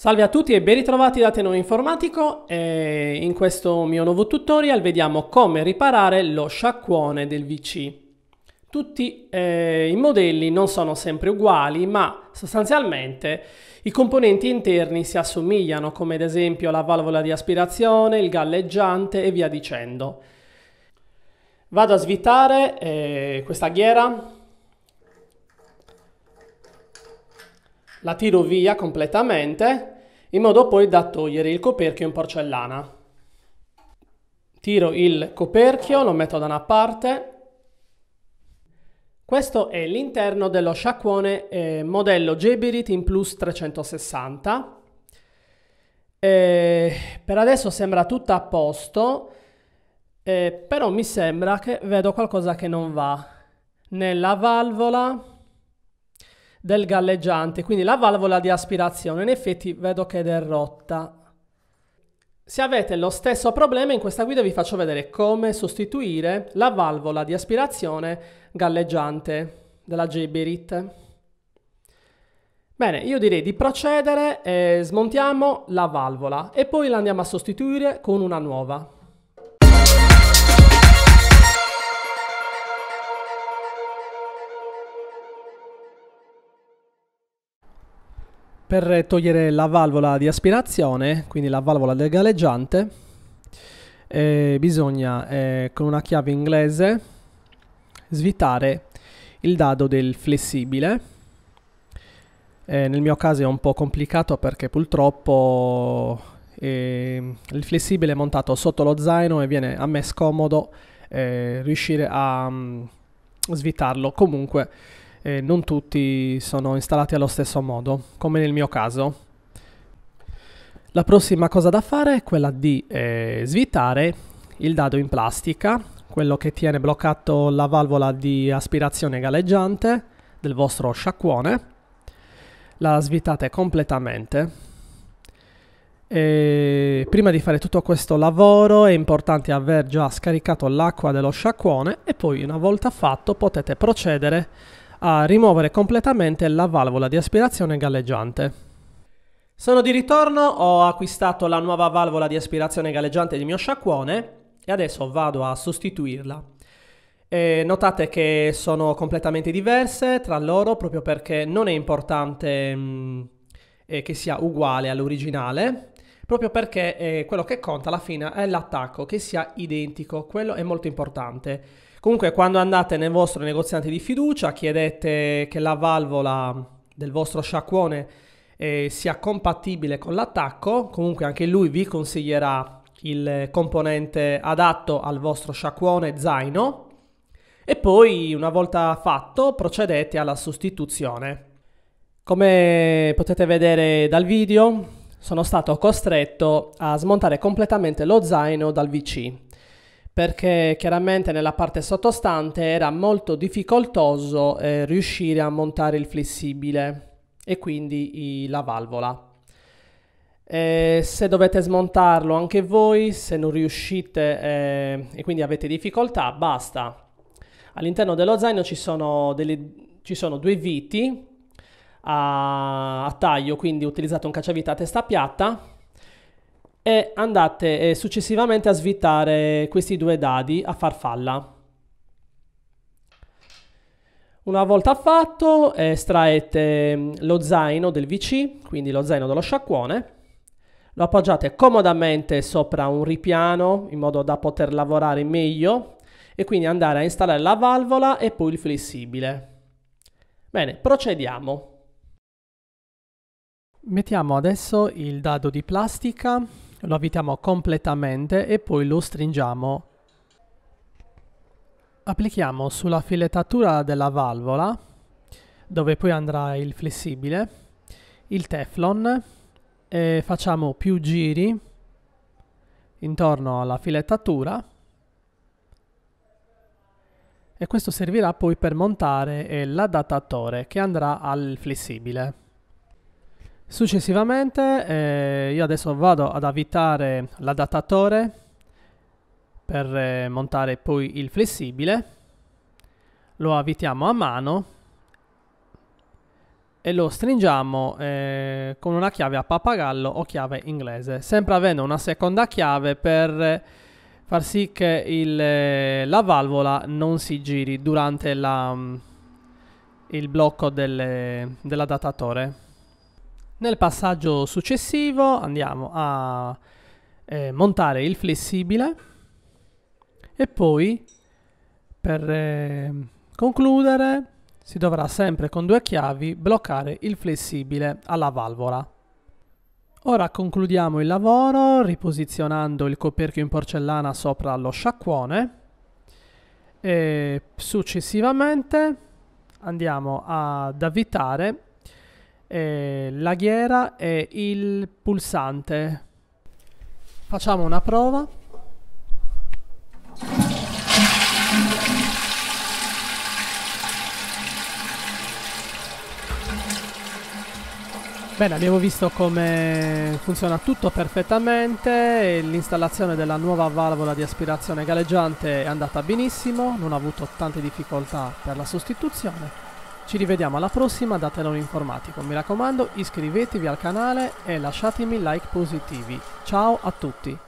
Salve a tutti e ben ritrovati da Tenore Informatico e eh, in questo mio nuovo tutorial vediamo come riparare lo sciacquone del VC. Tutti eh, i modelli non sono sempre uguali ma sostanzialmente i componenti interni si assomigliano come ad esempio la valvola di aspirazione, il galleggiante e via dicendo. Vado a svitare eh, questa ghiera La tiro via completamente in modo poi da togliere il coperchio in porcellana. Tiro il coperchio, lo metto da una parte. Questo è l'interno dello sciacquone eh, modello Geberit in Plus 360. Eh, per adesso sembra tutto a posto, eh, però mi sembra che vedo qualcosa che non va. Nella valvola del galleggiante, quindi la valvola di aspirazione in effetti vedo che è derrotta. Se avete lo stesso problema in questa guida vi faccio vedere come sostituire la valvola di aspirazione galleggiante della J-Berit. Bene, io direi di procedere, eh, smontiamo la valvola e poi la andiamo a sostituire con una nuova. per togliere la valvola di aspirazione, quindi la valvola del galleggiante, eh, bisogna eh, con una chiave inglese svitare il dado del flessibile. Eh, nel mio caso è un po' complicato perché purtroppo ehm, il flessibile è montato sotto lo zaino e viene a me scomodo eh, riuscire a mh, mm, svitarlo. Comunque eh, non tutti sono installati allo stesso modo, come nel mio caso. La prossima cosa da fare è quella di eh, svitare il dado in plastica, quello che tiene bloccato la valvola di aspirazione galleggiante del vostro sciacquone. La svitate completamente. E prima di fare tutto questo lavoro è importante aver già scaricato l'acqua dello sciacquone e poi una volta fatto potete procedere a rimuovere completamente la valvola di aspirazione galleggiante. Sono di ritorno, ho acquistato la nuova valvola di aspirazione galleggiante di mio sciacquone e adesso vado a sostituirla. E notate che sono completamente diverse tra loro proprio perché non è importante mh, mm, che sia uguale all'originale, proprio perché eh, quello che conta alla fine è l'attacco, che sia identico, quello è molto importante. Comunque quando andate nel vostro negoziante di fiducia chiedete che la valvola del vostro sciacquone eh, sia compatibile con l'attacco, comunque anche lui vi consiglierà il componente adatto al vostro sciacquone zaino e poi una volta fatto procedete alla sostituzione. Come potete vedere dal video sono stato costretto a smontare completamente lo zaino dal VC perché chiaramente nella parte sottostante era molto difficoltoso eh, riuscire a montare il flessibile e quindi i, la valvola. E eh, se dovete smontarlo anche voi, se non riuscite eh, e quindi avete difficoltà, basta. All'interno dello zaino ci sono, delle, ci sono due viti a, a taglio, quindi utilizzate un cacciavite a testa piatta e andate eh, successivamente a svitare questi due dadi a farfalla. Una volta fatto eh, estraete mm, lo zaino del VC, quindi lo zaino dello sciacquone, lo appoggiate comodamente sopra un ripiano in modo da poter lavorare meglio e quindi andare a installare la valvola e poi il flessibile. Bene, procediamo. Mettiamo adesso il dado di plastica, lo avvitiamo completamente e poi lo stringiamo. Applichiamo sulla filettatura della valvola, dove poi andrà il flessibile, il teflon e facciamo più giri intorno alla filettatura e questo servirà poi per montare l'adattatore che andrà al flessibile. Successivamente eh, io adesso vado ad avvitare l'adattatore per eh, montare poi il flessibile, lo avvitiamo a mano e lo stringiamo eh, con una chiave a pappagallo o chiave inglese, sempre avendo una seconda chiave per far sì che il, eh, la valvola non si giri durante la, mm, il blocco del, dell'adattatore. Nel passaggio successivo andiamo a eh, montare il flessibile e poi per eh, concludere si dovrà sempre con due chiavi bloccare il flessibile alla valvola. Ora concludiamo il lavoro riposizionando il coperchio in porcellana sopra lo sciacquone e successivamente andiamo ad avvitare eh, la ghiera e il pulsante. Facciamo una prova. Bene, abbiamo visto come funziona tutto perfettamente, l'installazione della nuova valvola di aspirazione galleggiante è andata benissimo, non ho avuto tante difficoltà per la sostituzione ci rivediamo alla prossima da Telone Informatico. Mi raccomando iscrivetevi al canale e lasciatemi like positivi. Ciao a tutti!